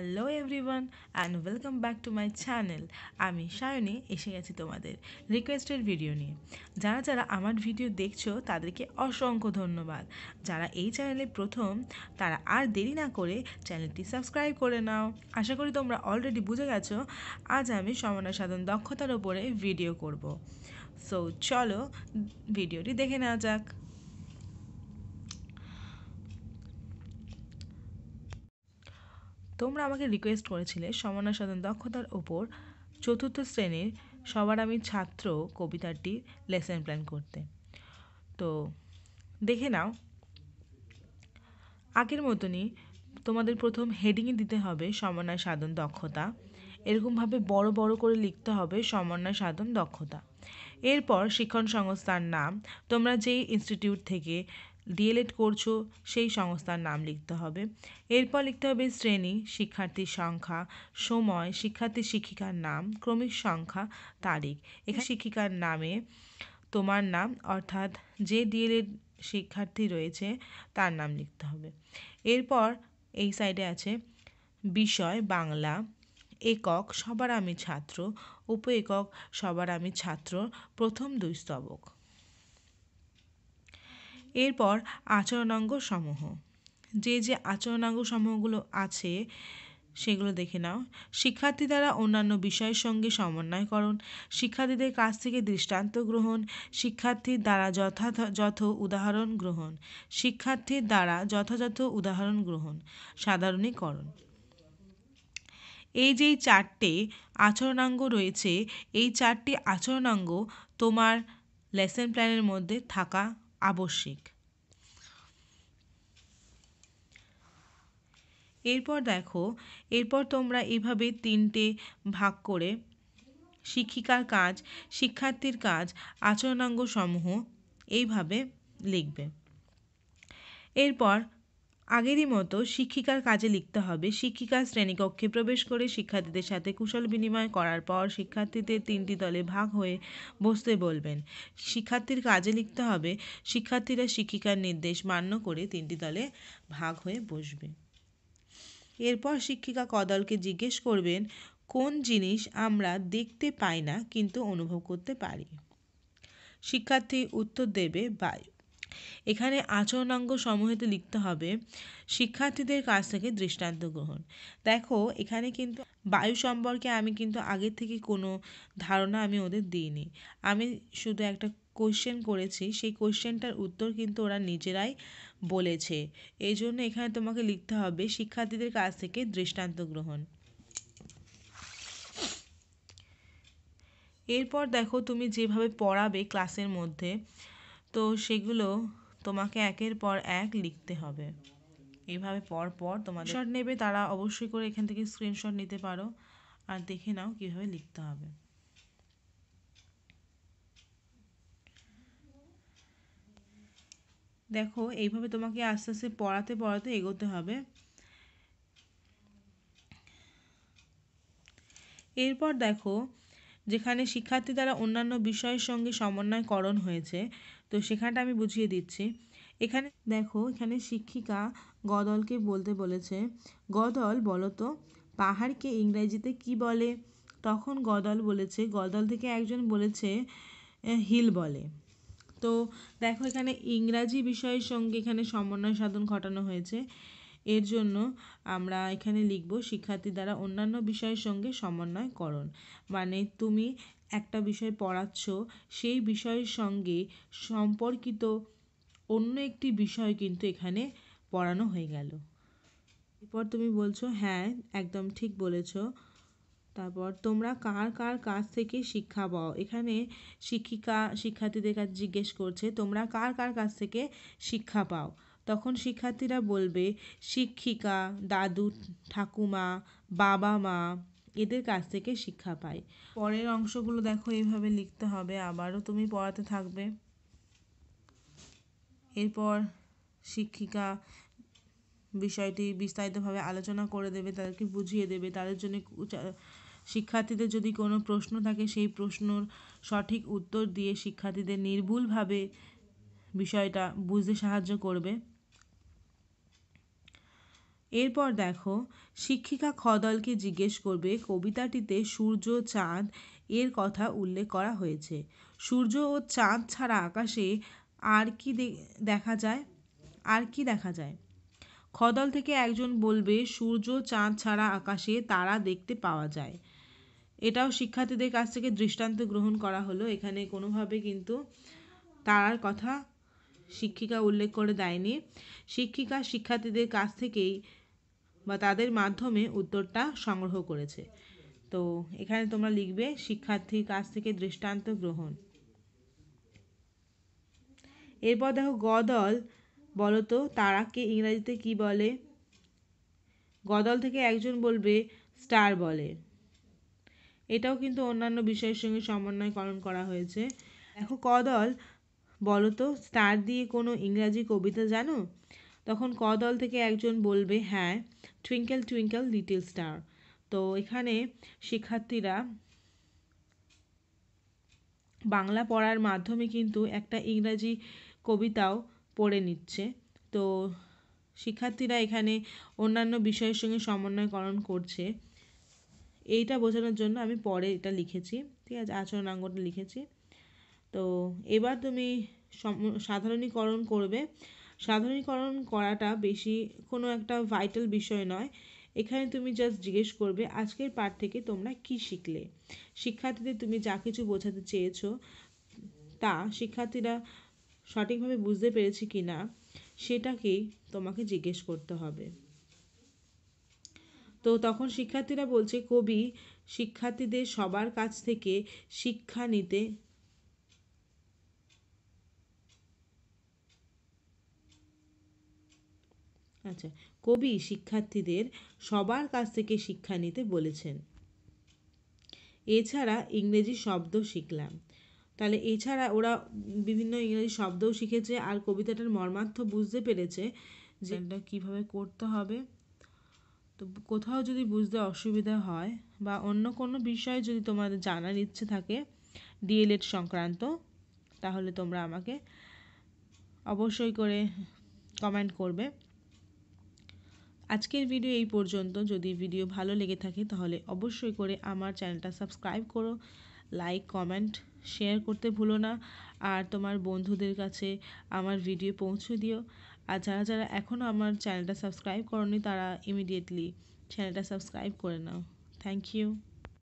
hello everyone and welcome back to my channel আমি সায়নী এসে গেছি তোমাদের রিকোয়েস্টেড ভিডিও নিয়ে যারা যারা আমার ভিডিও দেখছো তাদেরকে অসংখ্য ধন্যবাদ যারা এই চ্যানেলে প্রথম তারা আর দেরি না করে চ্যানেলটি সাবস্ক্রাইব করে নাও আশা করি তোমরা অলরেডি বুঝে গেছো আজ আমি সমন্বয় সাধন দক্ষতার ওপরে ভিডিও করব সো চলো ভিডিওটি দেখে নেওয়া যাক তোমরা আমাকে রিকোয়েস্ট করেছিলে সমন্বয় সাধন দক্ষতার ওপর চতুর্থ শ্রেণীর সবার আমি ছাত্র কবিতাটি লেসন প্ল্যান করতে তো দেখে নাও আগের মতনই তোমাদের প্রথম হেডিংয়ে দিতে হবে সমন্বয় সাধন দক্ষতা এরকমভাবে বড় বড় করে লিখতে হবে সমন্বয় সাধন দক্ষতা এরপর শিক্ষণ সংস্থার নাম তোমরা যেই ইনস্টিটিউট থেকে ডিএলএড করছো সেই সংস্থার নাম লিখতে হবে এরপর লিখতে হবে শ্রেণী শিক্ষার্থীর সংখ্যা সময় শিক্ষার্থী শিক্ষিকার নাম ক্রমিক সংখ্যা তারিখ এখানে শিক্ষিকার নামে তোমার নাম অর্থাৎ যে ডিএলএড শিক্ষার্থী রয়েছে তার নাম লিখতে হবে এরপর এই সাইডে আছে বিষয় বাংলা একক সবার আমি ছাত্র উপ একক সবার আমি ছাত্র প্রথম দুই স্তবক এরপর আচরণাঙ্গসমূহ যে যে আচরণাঙ্গসমূহগুলো আছে সেগুলো দেখে নাও শিক্ষার্থী দ্বারা অন্যান্য বিষয়ের সঙ্গে সমন্বয়করণ শিক্ষার্থীদের কাছ থেকে দৃষ্টান্ত গ্রহণ শিক্ষার্থীর দ্বারা যথাযথ উদাহরণ গ্রহণ শিক্ষার্থীর দ্বারা যথাযথ উদাহরণ গ্রহণ সাধারণীকরণ এই যে চারটে আচরণাঙ্গ রয়েছে এই চারটি আচরণাঙ্গ তোমার লেসন প্ল্যানের মধ্যে থাকা আবশ্যিক এরপর দেখো এরপর তোমরা এভাবে তিনটে ভাগ করে শিক্ষিকার কাজ শিক্ষার্থীর কাজ আচরণাঙ্গসমূহ এইভাবে লিখবে এরপর আগেরই মতো শিক্ষিকার কাজে লিখতে হবে শিক্ষিকা শ্রেণীকক্ষে প্রবেশ করে শিক্ষার্থীদের সাথে কুশল বিনিময় করার পর শিক্ষার্থীদের তিনটি দলে ভাগ হয়ে বসতে বলবেন শিক্ষার্থীর কাজে লিখতে হবে শিক্ষার্থীরা শিক্ষিকার নির্দেশ মান্য করে তিনটি দলে ভাগ হয়ে বসবে এরপর শিক্ষিকা কদলকে জিজ্ঞেস করবেন কোন জিনিস আমরা দেখতে পাই না কিন্তু অনুভব করতে পারি শিক্ষার্থী উত্তর দেবে বায়ু এখানে আচরণাঙ্গ সমূহিত লিখতে হবে শিক্ষার্থীদের কাছ থেকে দৃষ্টান্ত গ্রহণ দেখো এখানে কিন্তু বায়ু সম্পর্কে আমি কিন্তু আগে থেকে কোনো ধারণা আমি ওদের দিইনি আমি শুধু একটা কোয়েশ্চেন করেছি সেই কোশ্চেনটার উত্তর কিন্তু ওরা নিজেরাই বলেছে এই জন্য এখানে তোমাকে লিখতে হবে শিক্ষার্থীদের কাছ থেকে দৃষ্টান্ত গ্রহণ এরপর দেখো তুমি যেভাবে পড়াবে ক্লাসের মধ্যে তো সেগুলো তোমাকে একের পর এক লিখতে হবে এইভাবে পর পর তোমার শট নেবে তারা অবশ্যই করে এখান থেকে স্ক্রিনশট নিতে পারো আর দেখে নাও কীভাবে লিখতে হবে দেখো এইভাবে তোমাকে আস্তে আস্তে পড়াতে পড়াতে এগোতে হবে এরপর দেখো যেখানে শিক্ষার্থী দ্বারা অন্যান্য বিষয়ের সঙ্গে সমন্বয়করণ হয়েছে তো সেখানটা আমি বুঝিয়ে দিচ্ছি এখানে দেখো এখানে শিক্ষিকা গদলকে বলতে বলেছে গদল বলতো পাহাড়কে ইংরেজিতে কি বলে তখন গদল বলেছে গদল থেকে একজন বলেছে হিল বলে তো দেখো এখানে ইংরাজি বিষয়ের সঙ্গে এখানে সমন্বয় সাধন ঘটানো হয়েছে এর জন্য আমরা এখানে লিখব শিক্ষার্থী দ্বারা অন্যান্য বিষয়ের সঙ্গে সমন্বয়করণ মানে তুমি একটা বিষয় পড়াচ্ছ সেই বিষয়ের সঙ্গে সম্পর্কিত অন্য একটি বিষয় কিন্তু এখানে পড়ানো হয়ে গেল এরপর তুমি বলছো হ্যাঁ একদম ঠিক বলেছ তারপর তোমরা কার কার কাছ থেকে শিক্ষা পাও এখানে শিক্ষিকা শিক্ষার্থীদের কাছে জিজ্ঞেস করছে তোমরা কার কার কাছ থেকে শিক্ষা পাও তখন শিক্ষার্থীরা বলবে শিক্ষিকা দাদু ঠাকুমা বাবা মা এদের কাছ থেকে শিক্ষা পায় পরের অংশগুলো দেখো এইভাবে লিখতে হবে আবারও তুমি পড়াতে থাকবে এরপর শিক্ষিকা বিষয়টি বিস্তারিতভাবে আলোচনা করে দেবে তাদেরকে বুঝিয়ে দেবে তাদের জন্য শিক্ষার্থীদের যদি কোনো প্রশ্ন থাকে সেই প্রশ্নর সঠিক উত্তর দিয়ে শিক্ষার্থীদের নির্ভুলভাবে বিষয়টা বুঝতে সাহায্য করবে এরপর দেখো শিক্ষিকা খদলকে জিজ্ঞেস করবে কবিতাটিতে সূর্য চাঁদ এর কথা উল্লেখ করা হয়েছে সূর্য ও চাঁদ ছাড়া আকাশে আর কী দে দেখা যায় আর কী দেখা যায় খদল থেকে একজন বলবে সূর্য চাঁদ ছাড়া আকাশে তারা দেখতে পাওয়া যায় এটাও শিক্ষার্থীদের কাছ থেকে দৃষ্টান্ত গ্রহণ করা হলো এখানে কোনোভাবে কিন্তু তারার কথা শিক্ষিকা উল্লেখ করে দেয়নি শিক্ষিকা শিক্ষার্থীদের কাছ থেকেই বা তাদের মাধ্যমে উত্তরটা সংগ্রহ করেছে তো এখানে তোমরা লিখবে শিক্ষার্থীর কাছ থেকে দৃষ্টান্ত গ্রহণ এরপর দেখো গদল বলতো তারাকে ইংরাজিতে কি বলে গদল থেকে একজন বলবে স্টার বলে এটাও কিন্তু অন্যান্য বিষয়ের সঙ্গে সমন্বয়করণ করা হয়েছে দেখো কদল বলতো স্টার দিয়ে কোনো ইংরাজি কবিতা জানো তখন ক দল থেকে একজন বলবে হ্যাঁ টুইঙ্কেল টুইঙ্কেল লিটল স্টার তো এখানে শিক্ষার্থীরা বাংলা পড়ার মাধ্যমে কিন্তু একটা ইংরাজি কবিতাও পড়ে নিচ্ছে তো শিক্ষার্থীরা এখানে অন্যান্য বিষয়ের সঙ্গে সমন্বয়করণ করছে এইটা বোঝানোর জন্য আমি পরে এটা লিখেছি ঠিক আছে আচরণাঙ্গটা লিখেছি তো এবার তুমি সাধারণীকরণ করবে সাধারণীকরণ করাটা বেশি কোনো একটা ভাইটাল বিষয় নয় এখানে তুমি জাস্ট জিজ্ঞেস করবে আজকের পাঠ থেকে তোমরা কি শিখলে শিক্ষার্থীদের তুমি যা কিছু বোঝাতে চেয়েছ তা শিক্ষার্থীরা সঠিকভাবে বুঝতে পেরেছে কি না সেটাকেই তোমাকে জিজ্ঞেস করতে হবে তো তখন শিক্ষার্থীরা বলছে কবি শিক্ষার্থীদের সবার কাছ থেকে শিক্ষা নিতে আচ্ছা কবি শিক্ষার্থীদের সবার কাছ থেকে শিক্ষা নিতে বলেছেন এছাড়া ইংরেজি শব্দ শিখলাম তাহলে এছাড়া ওরা বিভিন্ন ইংরেজি শব্দও শিখেছে আর কবিতাটার মর্মার্থ বুঝতে পেরেছে যে এটা কীভাবে করতে হবে তো কোথাও যদি বুঝতে অসুবিধা হয় বা অন্য কোনো বিষয়ে যদি তোমার জানার ইচ্ছে থাকে ডিএলএড সংক্রান্ত তাহলে তোমরা আমাকে অবশ্যই করে কমেন্ট করবে আজকের ভিডিও এই পর্যন্ত যদি ভিডিও ভালো লেগে থাকে তাহলে অবশ্যই করে আমার চ্যানেলটা সাবস্ক্রাইব করো লাইক কমেন্ট শেয়ার করতে ভুলো না আর তোমার বন্ধুদের কাছে আমার ভিডিও পৌঁছে দিও আর যারা যারা এখনও আমার চ্যানেলটা সাবস্ক্রাইব করনি তারা ইমিডিয়েটলি চ্যানেলটা সাবস্ক্রাইব করে নাও থ্যাংক ইউ